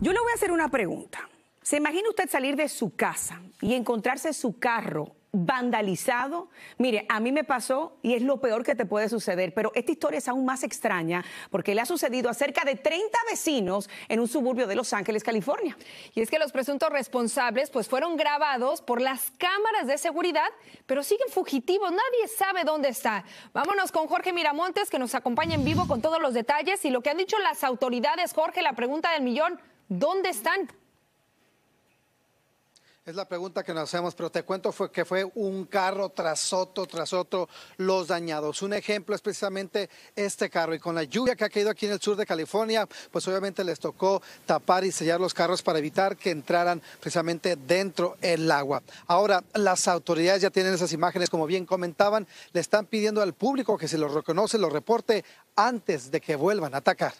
Yo le voy a hacer una pregunta. ¿Se imagina usted salir de su casa y encontrarse su carro vandalizado. Mire, a mí me pasó y es lo peor que te puede suceder, pero esta historia es aún más extraña porque le ha sucedido a cerca de 30 vecinos en un suburbio de Los Ángeles, California. Y es que los presuntos responsables pues fueron grabados por las cámaras de seguridad, pero siguen fugitivos, nadie sabe dónde está. Vámonos con Jorge Miramontes que nos acompaña en vivo con todos los detalles y lo que han dicho las autoridades. Jorge, la pregunta del millón, ¿Dónde están? Es la pregunta que nos hacemos, pero te cuento fue que fue un carro tras otro, tras otro, los dañados. Un ejemplo es precisamente este carro. Y con la lluvia que ha caído aquí en el sur de California, pues obviamente les tocó tapar y sellar los carros para evitar que entraran precisamente dentro el agua. Ahora, las autoridades ya tienen esas imágenes, como bien comentaban, le están pidiendo al público que se los reconoce, los reporte antes de que vuelvan a atacar.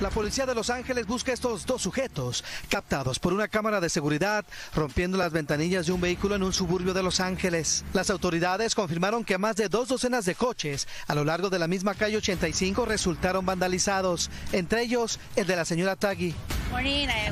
La policía de Los Ángeles busca estos dos sujetos, captados por una cámara de seguridad, rompiendo las ventanillas de un vehículo en un suburbio de Los Ángeles. Las autoridades confirmaron que más de dos docenas de coches a lo largo de la misma calle 85 resultaron vandalizados, entre ellos el de la señora Tagui.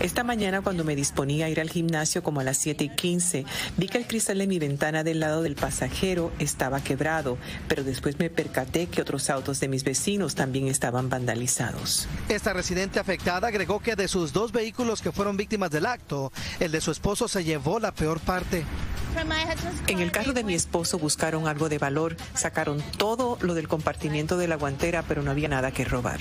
Esta mañana cuando me disponía a ir al gimnasio como a las 7 y 15, vi que el cristal de mi ventana del lado del pasajero estaba quebrado, pero después me percaté que otros autos de mis vecinos también estaban vandalizados. Esta residente afectada agregó que de sus dos vehículos que fueron víctimas del acto, el de su esposo se llevó la peor parte. En el carro de mi esposo buscaron algo de valor, sacaron todo lo del compartimiento de la guantera, pero no había nada que robar.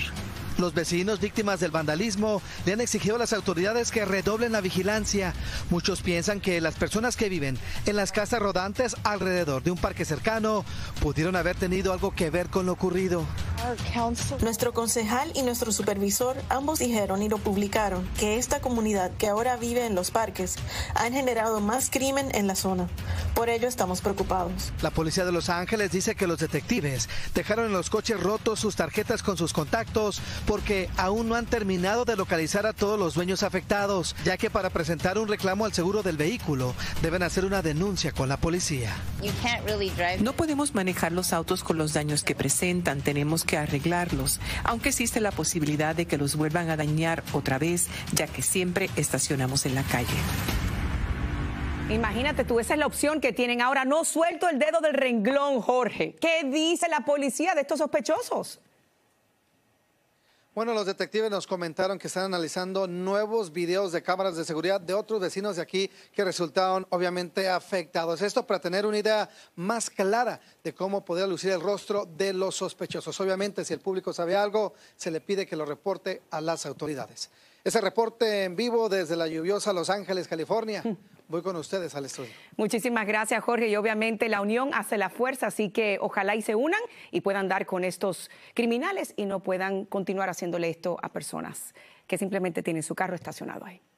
Los vecinos víctimas del vandalismo le han exigido a las autoridades que redoblen la vigilancia. Muchos piensan que las personas que viven en las casas rodantes alrededor de un parque cercano pudieron haber tenido algo que ver con lo ocurrido. Nuestro concejal y nuestro supervisor ambos dijeron y lo publicaron que esta comunidad que ahora vive en los parques han generado más crimen en la zona. Por ello estamos preocupados. La policía de Los Ángeles dice que los detectives dejaron en los coches rotos sus tarjetas con sus contactos porque aún no han terminado de localizar a todos los dueños afectados, ya que para presentar un reclamo al seguro del vehículo deben hacer una denuncia con la policía. No podemos manejar los autos con los daños que presentan, tenemos que arreglarlos, aunque existe la posibilidad de que los vuelvan a dañar otra vez, ya que siempre estacionamos en la calle. Imagínate tú, esa es la opción que tienen ahora. No suelto el dedo del renglón, Jorge. ¿Qué dice la policía de estos sospechosos? Bueno, los detectives nos comentaron que están analizando nuevos videos de cámaras de seguridad de otros vecinos de aquí que resultaron obviamente afectados. Esto para tener una idea más clara de cómo podría lucir el rostro de los sospechosos. Obviamente, si el público sabe algo, se le pide que lo reporte a las autoridades. Ese reporte en vivo desde la lluviosa Los Ángeles, California. Hmm. Voy con ustedes al estudio. Muchísimas gracias, Jorge. Y obviamente la unión hace la fuerza, así que ojalá y se unan y puedan dar con estos criminales y no puedan continuar haciéndole esto a personas que simplemente tienen su carro estacionado ahí.